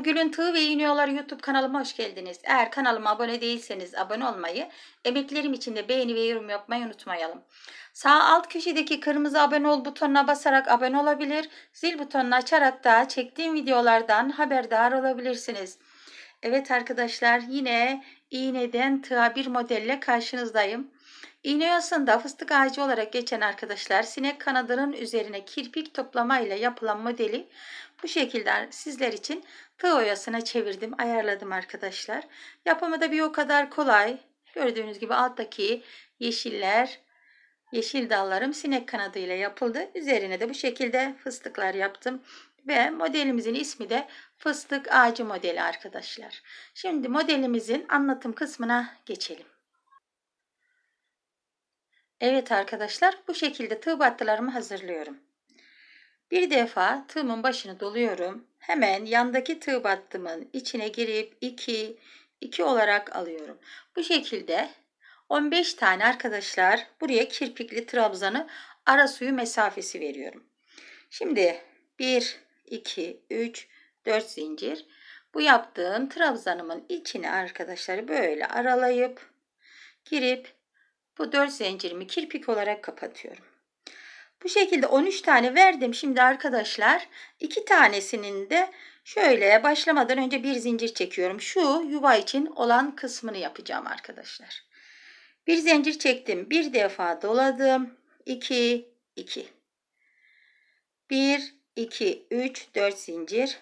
Gül'ün Tığ ve İğniyorlar YouTube kanalıma hoş geldiniz. Eğer kanalıma abone değilseniz abone olmayı, emeklerim için de beğeni ve yorum yapmayı unutmayalım. Sağ alt köşedeki kırmızı abone ol butonuna basarak abone olabilir, zil butonunu açarak da çektiğim videolardan haberdar olabilirsiniz. Evet arkadaşlar yine iğneden tığa bir modelle karşınızdayım. İnoyas'ında fıstık ağacı olarak geçen arkadaşlar sinek kanadının üzerine kirpik toplamayla yapılan modeli bu şekilde sizler için tığ oyasına çevirdim, ayarladım arkadaşlar. Yapımı da bir o kadar kolay. Gördüğünüz gibi alttaki yeşiller, yeşil dallarım sinek kanadıyla yapıldı. Üzerine de bu şekilde fıstıklar yaptım ve modelimizin ismi de fıstık ağacı modeli arkadaşlar. Şimdi modelimizin anlatım kısmına geçelim. Evet arkadaşlar bu şekilde tığ battılarımı hazırlıyorum. Bir defa tığımın başını doluyorum. Hemen yandaki tığ battımın içine girip 2 2 olarak alıyorum. Bu şekilde 15 tane arkadaşlar buraya kirpikli trabzanı ara suyu mesafesi veriyorum. Şimdi 1 2 3 4 zincir. Bu yaptığım trabzanımın içine arkadaşlar böyle aralayıp girip bu 4 zincirimi kirpik olarak kapatıyorum. Bu şekilde 13 tane verdim. Şimdi arkadaşlar iki tanesinin de şöyle başlamadan önce bir zincir çekiyorum. Şu yuva için olan kısmını yapacağım arkadaşlar. Bir zincir çektim. Bir defa doladım. 2 2 1 2 3 4 zincir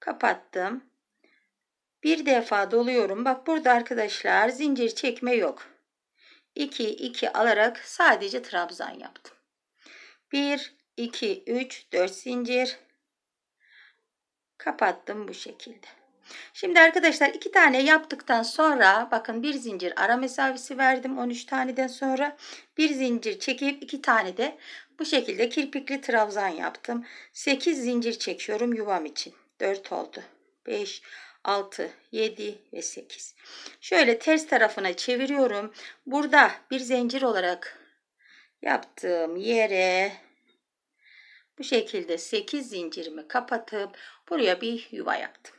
kapattım. Bir defa doluyorum. Bak burada arkadaşlar zincir çekme yok. 2, 2 alarak sadece trabzan yaptım. 1, 2, 3, 4 zincir. Kapattım bu şekilde. Şimdi arkadaşlar iki tane yaptıktan sonra bakın bir zincir ara mesafesi verdim 13 taneden sonra bir zincir çekip iki tane de bu şekilde kirpikli trabzan yaptım. 8 zincir çekiyorum yuvam için. 4 oldu. 5 6, 7 ve 8. Şöyle ters tarafına çeviriyorum. Burada bir zincir olarak yaptığım yere bu şekilde 8 zincirimi kapatıp buraya bir yuva yaptım.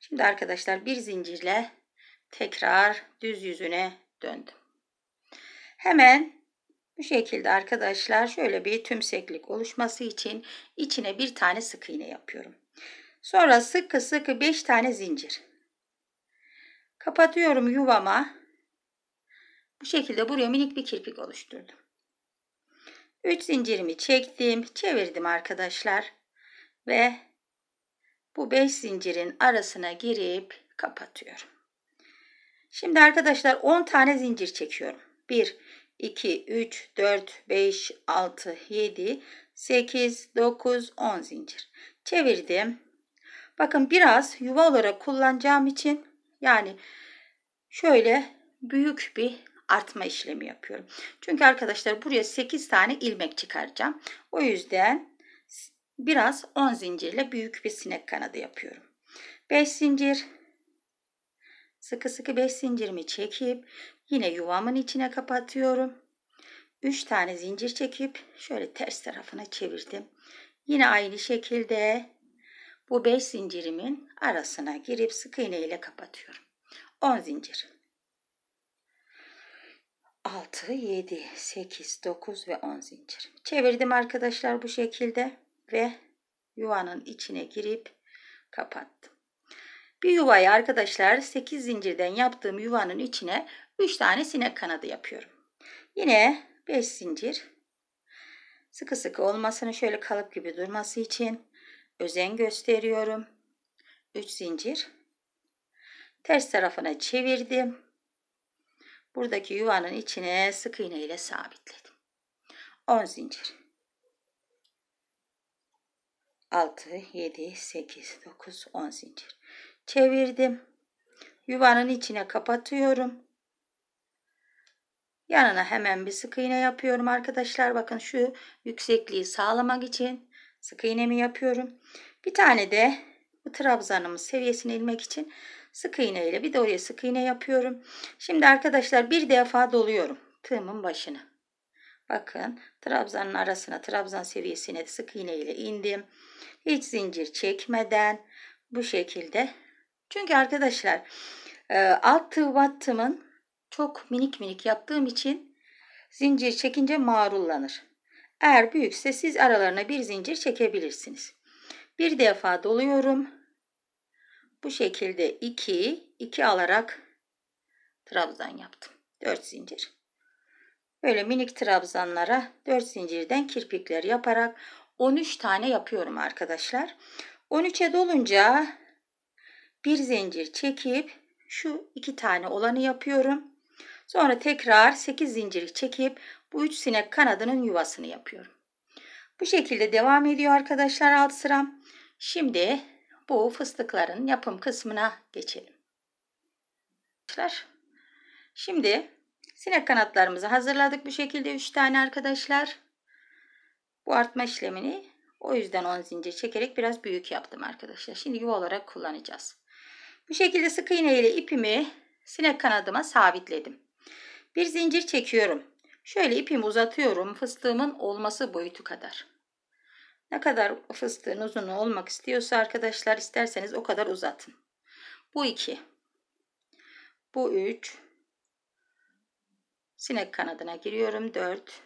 Şimdi arkadaşlar bir zincirle tekrar düz yüzüne döndüm. Hemen bu şekilde arkadaşlar şöyle bir tümseklik oluşması için içine bir tane sık iğne yapıyorum. Sonra sıkı sıkı 5 tane zincir. Kapatıyorum yuvama. Bu şekilde buraya minik bir kirpik oluşturdum. 3 zincirimi çektim, çevirdim arkadaşlar ve bu 5 zincirin arasına girip kapatıyorum. Şimdi arkadaşlar 10 tane zincir çekiyorum. 1 2 3 4 5 6 7 8 9 10 zincir. Çevirdim. Bakın biraz yuva olarak kullanacağım için yani şöyle büyük bir artma işlemi yapıyorum. Çünkü arkadaşlar buraya 8 tane ilmek çıkaracağım. O yüzden biraz 10 zincirle büyük bir sinek kanadı yapıyorum. 5 zincir sıkı sıkı 5 zincirimi çekip yine yuvamın içine kapatıyorum. 3 tane zincir çekip şöyle ters tarafına çevirdim. Yine aynı şekilde bu 5 zincirimin arasına girip sık iğne ile kapatıyorum. 10 zincir. 6, 7, 8, 9 ve 10 zincir. Çevirdim arkadaşlar bu şekilde ve yuvanın içine girip kapattım. Bir yuvayı arkadaşlar 8 zincirden yaptığım yuvanın içine 3 tane sinek kanadı yapıyorum. Yine 5 zincir sıkı sıkı olmasını şöyle kalıp gibi durması için özen gösteriyorum. 3 zincir ters tarafına çevirdim. Buradaki yuvanın içine sık iğne ile sabitledim. 10 zincir. 6, 7, 8, 9, 10 zincir. Çevirdim. Yuvanın içine kapatıyorum. Yanına hemen bir sık iğne yapıyorum arkadaşlar. Bakın şu yüksekliği sağlamak için sık iğnemi yapıyorum. Bir tane de bu trabzanımız seviyesini ilmek için sık iğne ile bir de oraya sık iğne yapıyorum. Şimdi arkadaşlar bir defa doluyorum tığımın başını. Bakın trabzanın arasına trabzan seviyesine sık iğne ile indim. Hiç zincir çekmeden bu şekilde. Çünkü arkadaşlar e, alt tığ battımın çok minik minik yaptığım için zincir çekince mağrullanır. Eğer büyükse siz aralarına bir zincir çekebilirsiniz. Bir defa doluyorum. Bu şekilde 2, 2 alarak trabzan yaptım. 4 zincir. Böyle minik trabzanlara 4 zincirden kirpikler yaparak 13 tane yapıyorum arkadaşlar. 13'e dolunca bir zincir çekip şu iki tane olanı yapıyorum. Sonra tekrar 8 zinciri çekip bu üç sinek kanadının yuvasını yapıyorum. Bu şekilde devam ediyor arkadaşlar alt sıram. Şimdi bu fıstıkların yapım kısmına geçelim. Arkadaşlar şimdi sinek kanatlarımızı hazırladık bu şekilde 3 tane arkadaşlar. Bu artma işlemini o yüzden 10 zincir çekerek biraz büyük yaptım arkadaşlar. Şimdi yuva olarak kullanacağız. Bu şekilde sık iğne ile ipimi sinek kanadıma sabitledim. Bir zincir çekiyorum. Şöyle ipimi uzatıyorum fıstığımın olması boyutu kadar. Ne kadar fıstığın uzunluğu olmak istiyorsa arkadaşlar isterseniz o kadar uzatın. Bu iki, Bu üç, Sinek kanadına giriyorum. dört,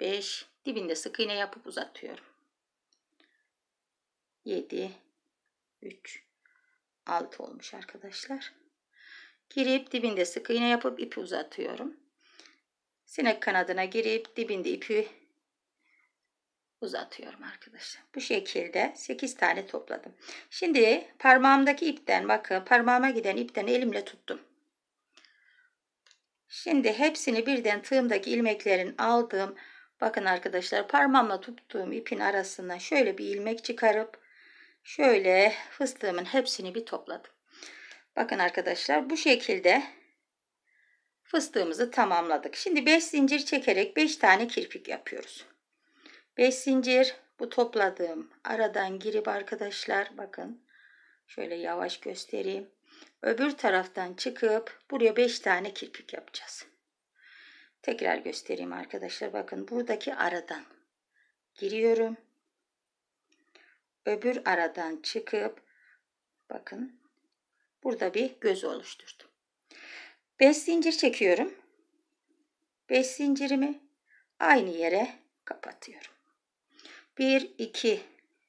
beş Dibinde sık iğne yapıp uzatıyorum. yedi, üç, altı olmuş arkadaşlar. Girip dibinde sık iğne yapıp ipi uzatıyorum. Sinek kanadına girip dibinde ipi uzatıyorum arkadaşlar. Bu şekilde 8 tane topladım. Şimdi parmağımdaki ipten bakın parmağıma giden ipten elimle tuttum. Şimdi hepsini birden tığımdaki ilmeklerin aldım. bakın arkadaşlar parmağımla tuttuğum ipin arasından şöyle bir ilmek çıkarıp şöyle fıstığımın hepsini bir topladım. Bakın arkadaşlar bu şekilde fıstığımızı tamamladık. Şimdi 5 zincir çekerek 5 tane kirpik yapıyoruz. 5 zincir bu topladığım aradan girip arkadaşlar bakın şöyle yavaş göstereyim. Öbür taraftan çıkıp buraya 5 tane kirpik yapacağız. Tekrar göstereyim arkadaşlar. Bakın buradaki aradan giriyorum. Öbür aradan çıkıp bakın burada bir göz oluşturdum. 5 zincir çekiyorum. 5 zincirimi aynı yere kapatıyorum. 1 2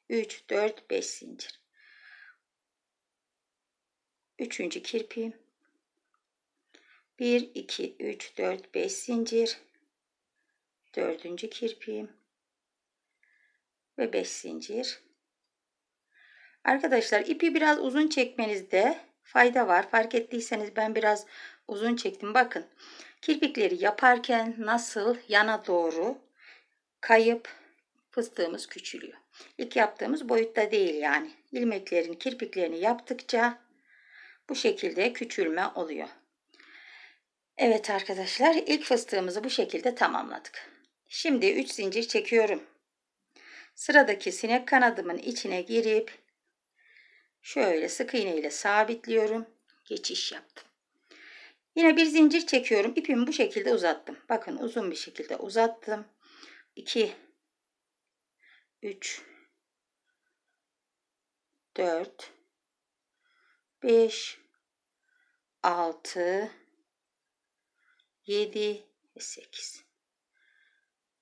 3 4 5 zincir. Üçüncü kirpiğim. 1 2 3 4 5 zincir. Dördüncü kirpiğim ve 5 zincir. Arkadaşlar ipi biraz uzun çekmenizde fayda var. Fark ettiyseniz ben biraz uzun çektim. Bakın kirpikleri yaparken nasıl yana doğru kayıp fıstığımız küçülüyor. İlk yaptığımız boyutta değil yani. İlmeklerin kirpiklerini yaptıkça bu şekilde küçülme oluyor. Evet arkadaşlar ilk fıstığımızı bu şekilde tamamladık. Şimdi 3 zincir çekiyorum. Sıradaki sinek kanadımın içine girip şöyle sık iğne ile sabitliyorum. Geçiş yaptım. Yine bir zincir çekiyorum. İpimi bu şekilde uzattım. Bakın uzun bir şekilde uzattım. 2 3 4 5 6 7 ve 8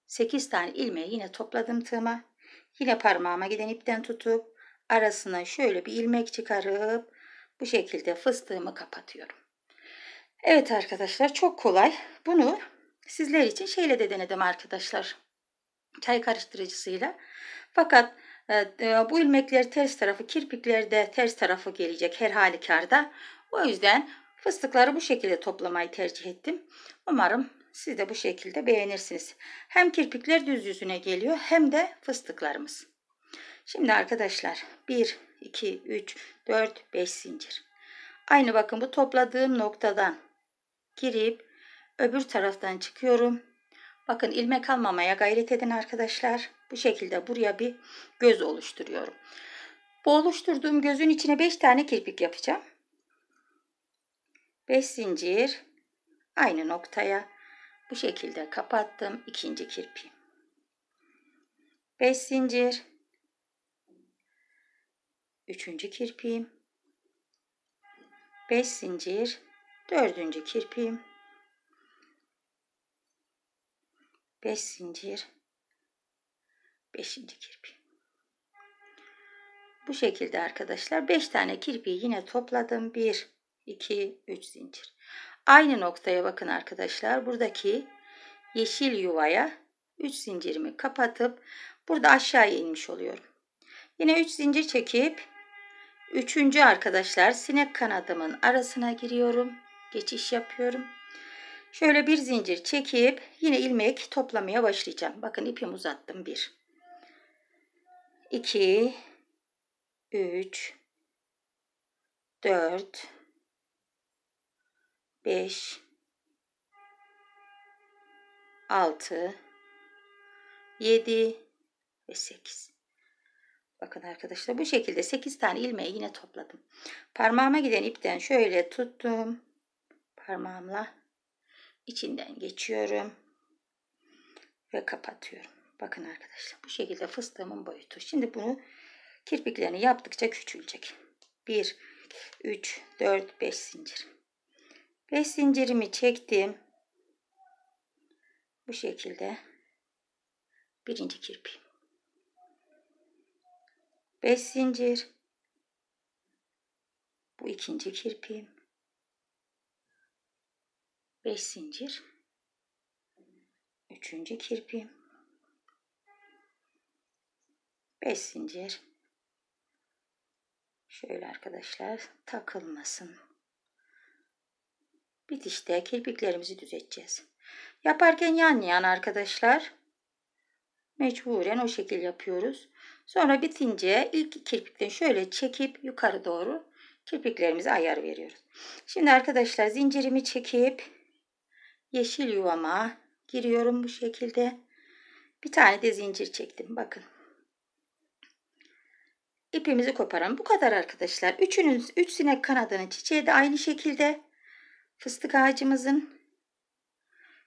8 tane ilmeği yine topladım tığıma. Yine parmağıma giden ipten tutup arasına şöyle bir ilmek çıkarıp bu şekilde fıstığımı kapatıyorum. Evet arkadaşlar çok kolay. Bunu sizler için şeyle de denedim arkadaşlar. Çay karıştırıcısıyla. Fakat e, e bu ilmekler ters tarafı, kirpiklerde ters tarafı gelecek her halükarda. O yüzden fıstıkları bu şekilde toplamayı tercih ettim. Umarım siz de bu şekilde beğenirsiniz. Hem kirpikler düz yüzüne geliyor hem de fıstıklarımız. Şimdi arkadaşlar 1, 2, 3, 4, 5 zincir. Aynı bakın bu topladığım noktadan girip öbür taraftan çıkıyorum. Bakın ilmek almamaya gayret edin arkadaşlar. Bu şekilde buraya bir göz oluşturuyorum. Bu oluşturduğum gözün içine 5 tane kirpik yapacağım. 5 zincir aynı noktaya bu şekilde kapattım ikinci kirpiği. 5 zincir üçüncü kirpiğim 5 zincir dördüncü kirpiğim 5 zincir 5. kirpi bu şekilde arkadaşlar 5 tane kirpiği yine topladım 1 2 3 zincir aynı noktaya bakın arkadaşlar buradaki yeşil yuvaya 3 zincirimi kapatıp burada aşağıya inmiş oluyorum yine 3 zincir çekip üçüncü arkadaşlar sinek kanadımın arasına giriyorum geçiş yapıyorum. Şöyle bir zincir çekip yine ilmek toplamaya başlayacağım. Bakın ipimi uzattım. 1 2 3 4 5 6 7 ve 8 Bakın arkadaşlar bu şekilde 8 tane ilmeği yine topladım. Parmağıma giden ipten şöyle tuttum parmağımla içinden geçiyorum ve kapatıyorum. Bakın arkadaşlar bu şekilde fıstığımın boyutu. Şimdi bunu kirpiklerini yaptıkça küçülecek. 1, 3, 4, 5 zincir. 5 zincirimi çektim. Bu şekilde birinci kirpiğim. 5 zincir. Bu ikinci kirpiğim. 5 zincir 3. kirpi 5 zincir şöyle arkadaşlar takılmasın bitişte kirpiklerimizi düzelteceğiz yaparken yan yan arkadaşlar mecburen o şekil yapıyoruz sonra bitince ilk kirpikten şöyle çekip yukarı doğru kirpiklerimize ayar veriyoruz şimdi arkadaşlar zincirimi çekip yeşil yuvama giriyorum bu şekilde. Bir tane de zincir çektim. Bakın. İpimizi koparalım. Bu kadar arkadaşlar. Üçünün, üç sinek kanadının çiçeği de aynı şekilde. Fıstık ağacımızın.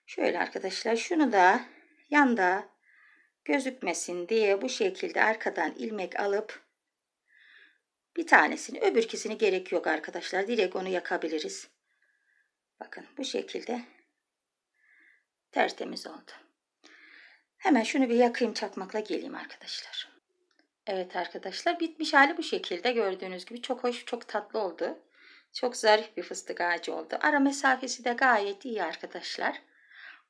Şöyle arkadaşlar şunu da yanda gözükmesin diye bu şekilde arkadan ilmek alıp bir tanesini öbürkisini gerek yok arkadaşlar. Direkt onu yakabiliriz. Bakın bu şekilde tertemiz oldu. Hemen şunu bir yakayım çakmakla geleyim arkadaşlar. Evet arkadaşlar bitmiş hali bu şekilde gördüğünüz gibi çok hoş çok tatlı oldu. Çok zarif bir fıstık ağacı oldu. Ara mesafesi de gayet iyi arkadaşlar.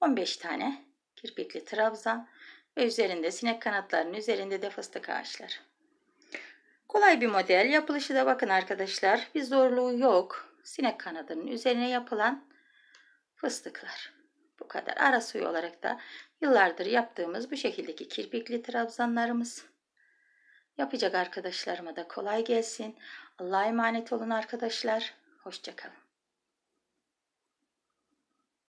15 tane kirpikli trabzan ve üzerinde sinek kanatlarının üzerinde de fıstık ağaçlar. Kolay bir model. Yapılışı da bakın arkadaşlar bir zorluğu yok. Sinek kanadının üzerine yapılan fıstıklar. Bu kadar. Ara suyu olarak da yıllardır yaptığımız bu şekildeki kirpikli trabzanlarımız. Yapacak arkadaşlarıma da kolay gelsin. Allah'a emanet olun arkadaşlar. Hoşçakalın.